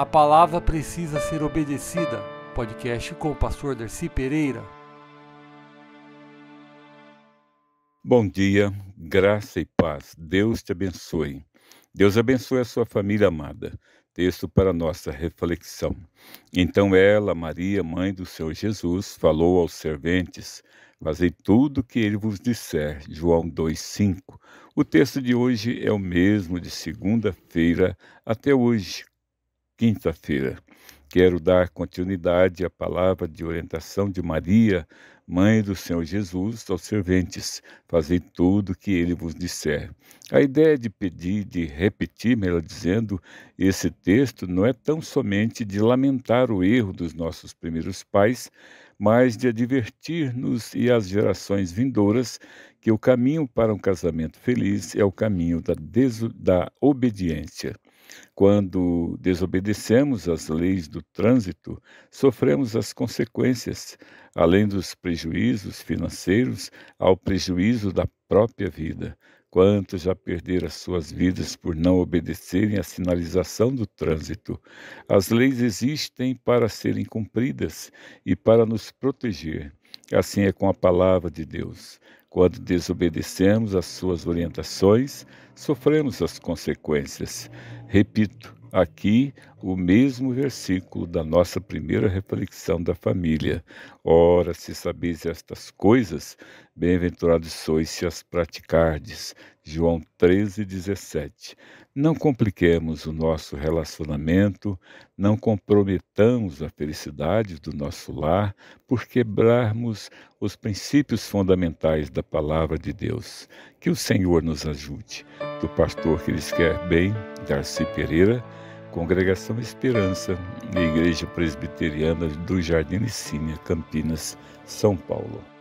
A palavra precisa ser obedecida. Podcast com o pastor Darcy Pereira. Bom dia, graça e paz. Deus te abençoe. Deus abençoe a sua família amada. Texto para nossa reflexão. Então ela, Maria, mãe do Senhor Jesus, falou aos serventes: Fazei tudo o que ele vos disser. João 2,5. O texto de hoje é o mesmo de segunda-feira até hoje quinta-feira. Quero dar continuidade à palavra de orientação de Maria, mãe do Senhor Jesus, aos serventes: fazei tudo o que ele vos disser. A ideia de pedir, de repetir, melhor dizendo, esse texto não é tão somente de lamentar o erro dos nossos primeiros pais, mas de advertir-nos e às gerações vindouras que o caminho para um casamento feliz é o caminho da, da obediência. Quando desobedecemos às leis do trânsito, sofremos as consequências, além dos prejuízos financeiros, ao prejuízo da própria vida. Quantos já perderam suas vidas por não obedecerem à sinalização do trânsito? As leis existem para serem cumpridas e para nos proteger. Assim é com a palavra de Deus. Quando desobedecemos às suas orientações, sofremos as consequências. Repito, aqui o mesmo versículo da nossa primeira reflexão da família. Ora, se sabeis estas coisas, bem-aventurados sois se as praticardes. João 13, 17. Não compliquemos o nosso relacionamento, não comprometamos a felicidade do nosso lar por quebrarmos os princípios fundamentais da palavra de Deus. Que o Senhor nos ajude. Do pastor que lhes quer bem, Darcy Pereira Congregação Esperança, Igreja Presbiteriana do Jardim Licínia, Campinas, São Paulo.